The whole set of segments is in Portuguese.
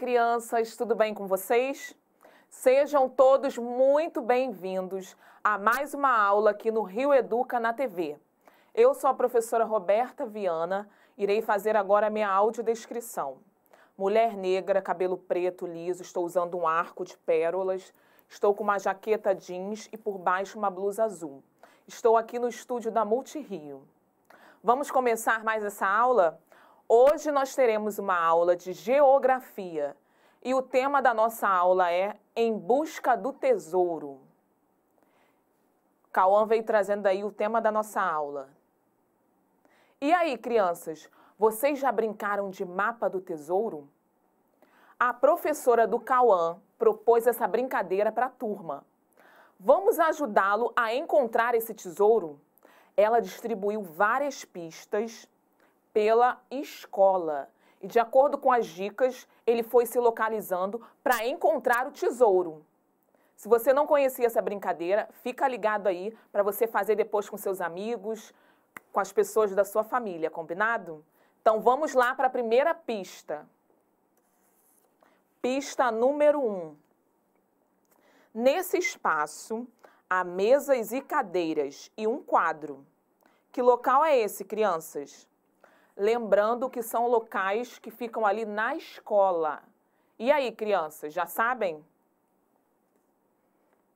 crianças, tudo bem com vocês? Sejam todos muito bem-vindos a mais uma aula aqui no Rio Educa na TV. Eu sou a professora Roberta Viana, irei fazer agora a minha audiodescrição. Mulher negra, cabelo preto liso, estou usando um arco de pérolas, estou com uma jaqueta jeans e por baixo uma blusa azul. Estou aqui no estúdio da Multirio. Vamos começar mais essa aula? Hoje nós teremos uma aula de geografia e o tema da nossa aula é Em Busca do Tesouro. Cauã veio trazendo aí o tema da nossa aula. E aí, crianças, vocês já brincaram de mapa do tesouro? A professora do Cauã propôs essa brincadeira para a turma. Vamos ajudá-lo a encontrar esse tesouro? Ela distribuiu várias pistas pela escola. E de acordo com as dicas, ele foi se localizando para encontrar o tesouro. Se você não conhecia essa brincadeira, fica ligado aí para você fazer depois com seus amigos, com as pessoas da sua família, combinado? Então vamos lá para a primeira pista. Pista número 1. Um. Nesse espaço, há mesas e cadeiras e um quadro. Que local é esse, crianças? Lembrando que são locais que ficam ali na escola. E aí, crianças, já sabem?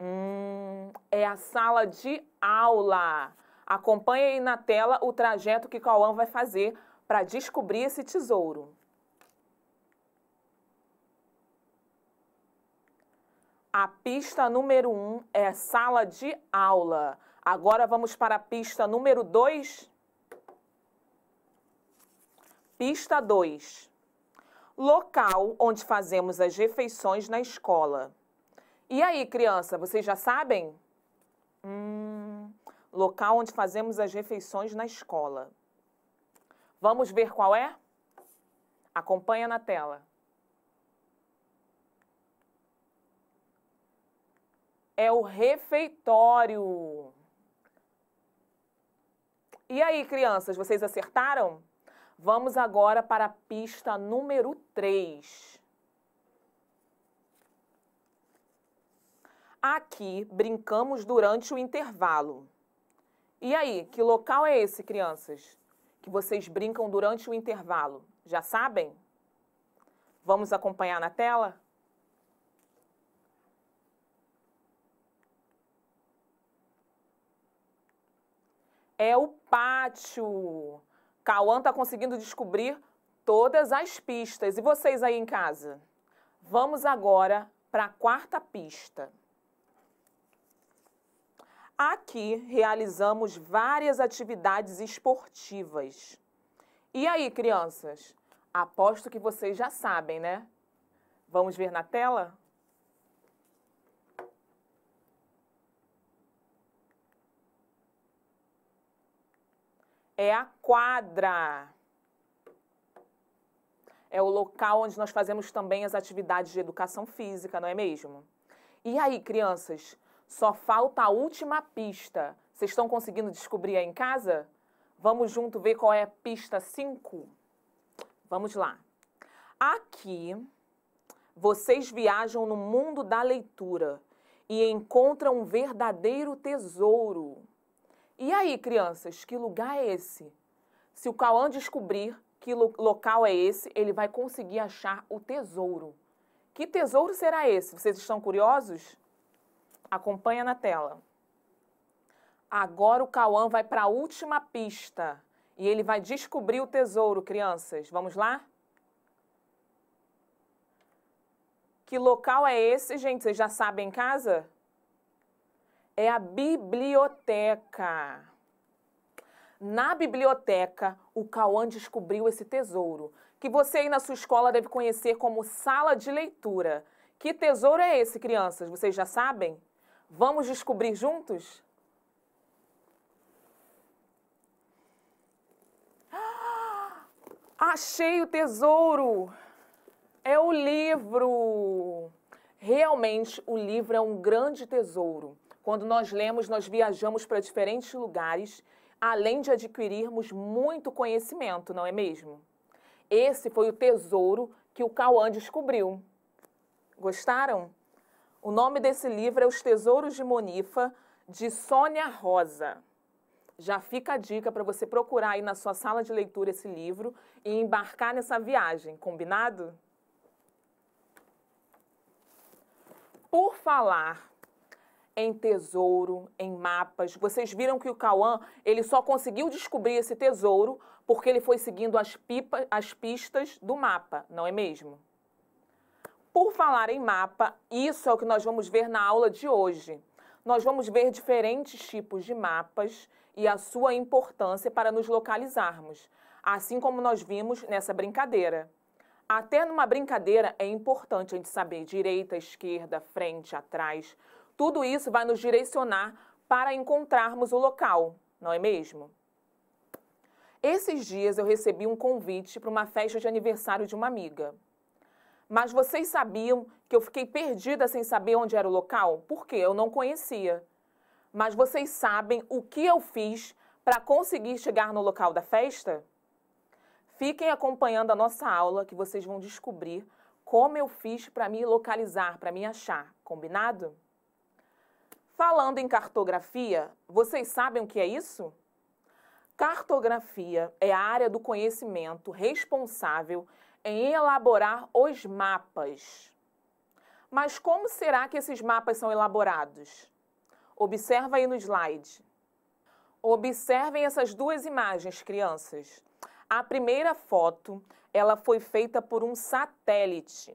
Hum, é a sala de aula. Acompanhe aí na tela o trajeto que Cauã vai fazer para descobrir esse tesouro. A pista número 1 um é sala de aula. Agora vamos para a pista número 2. Pista 2. Local onde fazemos as refeições na escola. E aí, criança, vocês já sabem? Hum, local onde fazemos as refeições na escola. Vamos ver qual é? Acompanha na tela. É o refeitório. E aí, crianças, vocês acertaram? Vamos agora para a pista número 3. Aqui brincamos durante o intervalo. E aí, que local é esse, crianças? Que vocês brincam durante o intervalo? Já sabem? Vamos acompanhar na tela? É o pátio. Cauã está conseguindo descobrir todas as pistas. E vocês aí em casa? Vamos agora para a quarta pista. Aqui realizamos várias atividades esportivas. E aí, crianças? Aposto que vocês já sabem, né? Vamos ver na tela? é a quadra. É o local onde nós fazemos também as atividades de educação física, não é mesmo? E aí, crianças, só falta a última pista. Vocês estão conseguindo descobrir aí em casa? Vamos junto ver qual é a pista 5? Vamos lá. Aqui, vocês viajam no mundo da leitura e encontram um verdadeiro tesouro. E aí, crianças, que lugar é esse? Se o Cauã descobrir que lo local é esse, ele vai conseguir achar o tesouro. Que tesouro será esse? Vocês estão curiosos? Acompanha na tela. Agora o Cauã vai para a última pista e ele vai descobrir o tesouro, crianças. Vamos lá? Que local é esse, gente? Vocês já sabem em casa? é a biblioteca. Na biblioteca, o Cauã descobriu esse tesouro, que você aí na sua escola deve conhecer como sala de leitura. Que tesouro é esse, crianças? Vocês já sabem? Vamos descobrir juntos? Ah, achei o tesouro! É o livro! Realmente, o livro é um grande tesouro. Quando nós lemos, nós viajamos para diferentes lugares, além de adquirirmos muito conhecimento, não é mesmo? Esse foi o tesouro que o Cauã descobriu. Gostaram? O nome desse livro é Os Tesouros de Monifa, de Sônia Rosa. Já fica a dica para você procurar aí na sua sala de leitura esse livro e embarcar nessa viagem, combinado? Por falar em tesouro, em mapas. Vocês viram que o Cauã, ele só conseguiu descobrir esse tesouro porque ele foi seguindo as, pipa, as pistas do mapa, não é mesmo? Por falar em mapa, isso é o que nós vamos ver na aula de hoje. Nós vamos ver diferentes tipos de mapas e a sua importância para nos localizarmos, assim como nós vimos nessa brincadeira. Até numa brincadeira é importante a gente saber direita, esquerda, frente, atrás, tudo isso vai nos direcionar para encontrarmos o local, não é mesmo? Esses dias eu recebi um convite para uma festa de aniversário de uma amiga. Mas vocês sabiam que eu fiquei perdida sem saber onde era o local? Porque eu não conhecia. Mas vocês sabem o que eu fiz para conseguir chegar no local da festa? Fiquem acompanhando a nossa aula que vocês vão descobrir como eu fiz para me localizar, para me achar, combinado? Falando em cartografia, vocês sabem o que é isso? Cartografia é a área do conhecimento responsável em elaborar os mapas. Mas como será que esses mapas são elaborados? Observa aí no slide. Observem essas duas imagens, crianças. A primeira foto, ela foi feita por um satélite.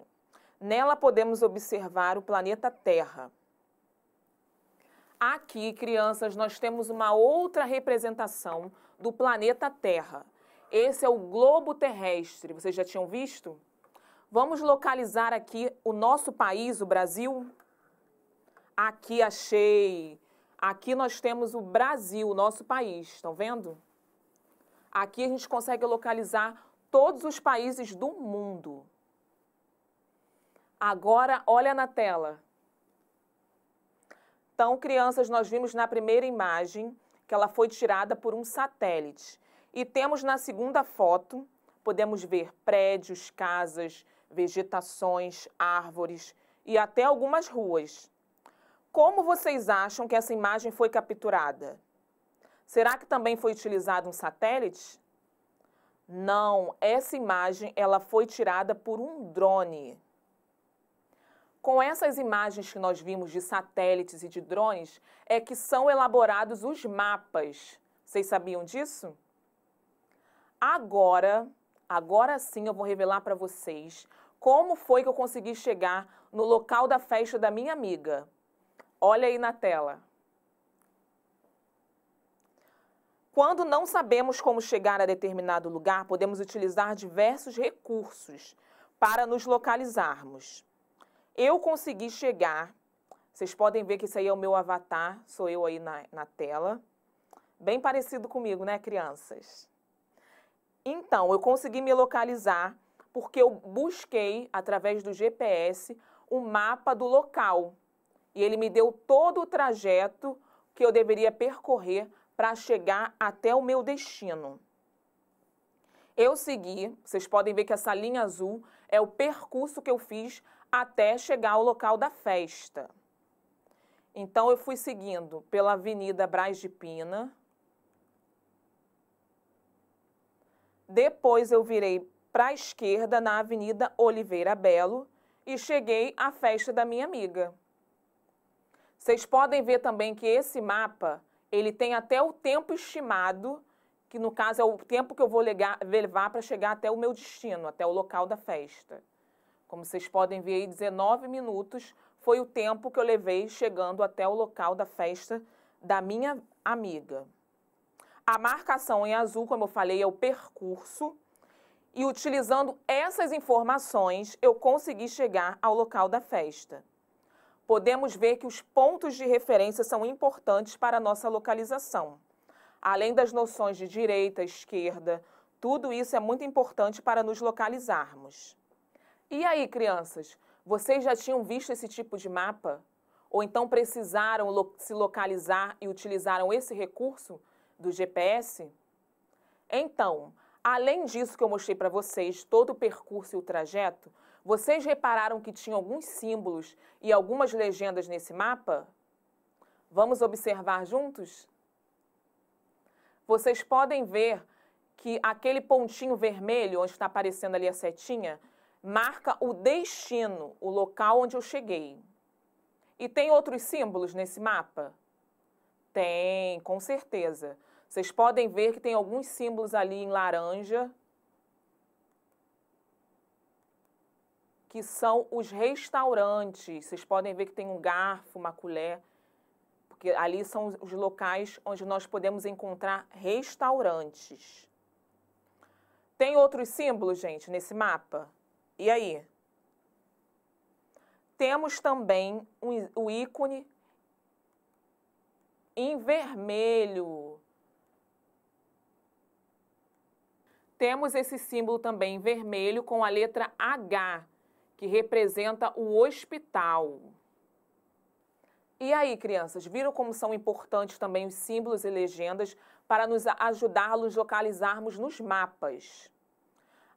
Nela podemos observar o planeta Terra. Aqui, crianças, nós temos uma outra representação do planeta Terra. Esse é o globo terrestre. Vocês já tinham visto? Vamos localizar aqui o nosso país, o Brasil. Aqui achei. Aqui nós temos o Brasil, o nosso país. Estão vendo? Aqui a gente consegue localizar todos os países do mundo. Agora, olha na tela. Então, crianças, nós vimos na primeira imagem que ela foi tirada por um satélite. E temos na segunda foto, podemos ver prédios, casas, vegetações, árvores e até algumas ruas. Como vocês acham que essa imagem foi capturada? Será que também foi utilizado um satélite? Não, essa imagem ela foi tirada por um drone. Com essas imagens que nós vimos de satélites e de drones, é que são elaborados os mapas. Vocês sabiam disso? Agora, agora sim eu vou revelar para vocês como foi que eu consegui chegar no local da festa da minha amiga. Olha aí na tela. Quando não sabemos como chegar a determinado lugar, podemos utilizar diversos recursos para nos localizarmos. Eu consegui chegar. Vocês podem ver que isso aí é o meu avatar, sou eu aí na, na tela. Bem parecido comigo, né, crianças? Então, eu consegui me localizar porque eu busquei, através do GPS, o um mapa do local. E ele me deu todo o trajeto que eu deveria percorrer para chegar até o meu destino. Eu segui, vocês podem ver que essa linha azul é o percurso que eu fiz até chegar ao local da festa. Então eu fui seguindo pela Avenida Braz de Pina. Depois eu virei para a esquerda na Avenida Oliveira Belo e cheguei à festa da minha amiga. Vocês podem ver também que esse mapa, ele tem até o tempo estimado, que no caso é o tempo que eu vou levar para chegar até o meu destino, até o local da festa. Como vocês podem ver aí, 19 minutos foi o tempo que eu levei chegando até o local da festa da minha amiga. A marcação em azul, como eu falei, é o percurso. E utilizando essas informações, eu consegui chegar ao local da festa. Podemos ver que os pontos de referência são importantes para a nossa localização. Além das noções de direita, esquerda, tudo isso é muito importante para nos localizarmos. E aí, crianças, vocês já tinham visto esse tipo de mapa? Ou então precisaram lo se localizar e utilizaram esse recurso do GPS? Então, além disso que eu mostrei para vocês, todo o percurso e o trajeto, vocês repararam que tinha alguns símbolos e algumas legendas nesse mapa? Vamos observar juntos? Vocês podem ver que aquele pontinho vermelho, onde está aparecendo ali a setinha, marca o destino, o local onde eu cheguei. E tem outros símbolos nesse mapa? Tem, com certeza. Vocês podem ver que tem alguns símbolos ali em laranja que são os restaurantes. Vocês podem ver que tem um garfo, uma colher, porque ali são os locais onde nós podemos encontrar restaurantes. Tem outros símbolos, gente, nesse mapa? E aí? Temos também um, o ícone em vermelho. Temos esse símbolo também em vermelho com a letra H, que representa o hospital. E aí, crianças, viram como são importantes também os símbolos e legendas para nos ajudar a nos localizarmos nos mapas?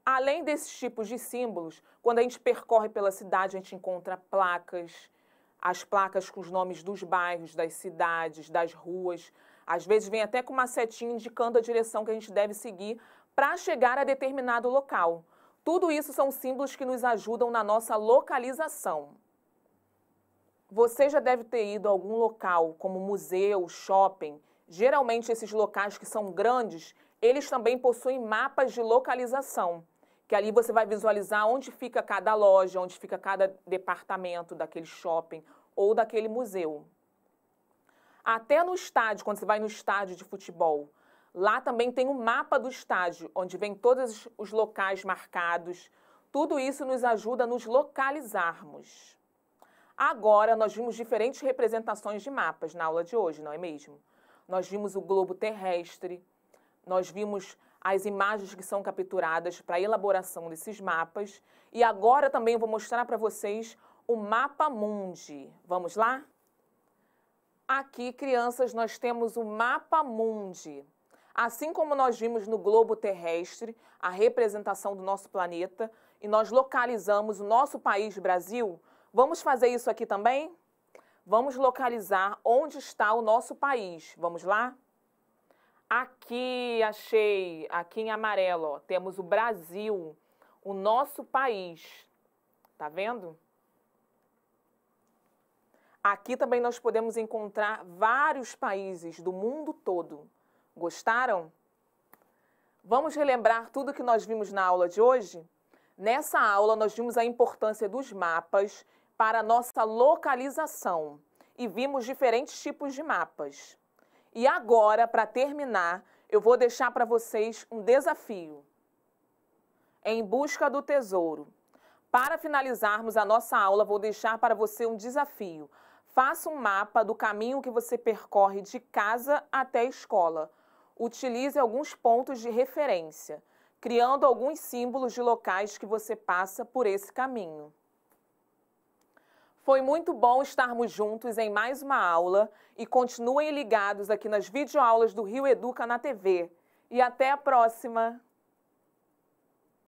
Além desses tipos de símbolos, quando a gente percorre pela cidade, a gente encontra placas, as placas com os nomes dos bairros, das cidades, das ruas. Às vezes vem até com uma setinha indicando a direção que a gente deve seguir para chegar a determinado local. Tudo isso são símbolos que nos ajudam na nossa localização. Você já deve ter ido a algum local, como museu, shopping. Geralmente esses locais que são grandes, eles também possuem mapas de localização que ali você vai visualizar onde fica cada loja, onde fica cada departamento daquele shopping ou daquele museu. Até no estádio, quando você vai no estádio de futebol, lá também tem um mapa do estádio, onde vem todos os locais marcados. Tudo isso nos ajuda a nos localizarmos. Agora, nós vimos diferentes representações de mapas na aula de hoje, não é mesmo? Nós vimos o globo terrestre, nós vimos as imagens que são capturadas para a elaboração desses mapas. E agora também vou mostrar para vocês o mapa mundi. Vamos lá? Aqui, crianças, nós temos o mapa mundi. Assim como nós vimos no globo terrestre a representação do nosso planeta e nós localizamos o nosso país, Brasil, vamos fazer isso aqui também? Vamos localizar onde está o nosso país. Vamos lá? Aqui achei, aqui em amarelo, ó, temos o Brasil, o nosso país. Tá vendo? Aqui também nós podemos encontrar vários países do mundo todo. Gostaram? Vamos relembrar tudo que nós vimos na aula de hoje? Nessa aula, nós vimos a importância dos mapas para a nossa localização e vimos diferentes tipos de mapas. E agora, para terminar, eu vou deixar para vocês um desafio. Em busca do tesouro. Para finalizarmos a nossa aula, vou deixar para você um desafio. Faça um mapa do caminho que você percorre de casa até a escola. Utilize alguns pontos de referência, criando alguns símbolos de locais que você passa por esse caminho. Foi muito bom estarmos juntos em mais uma aula e continuem ligados aqui nas videoaulas do Rio Educa na TV. E até a próxima!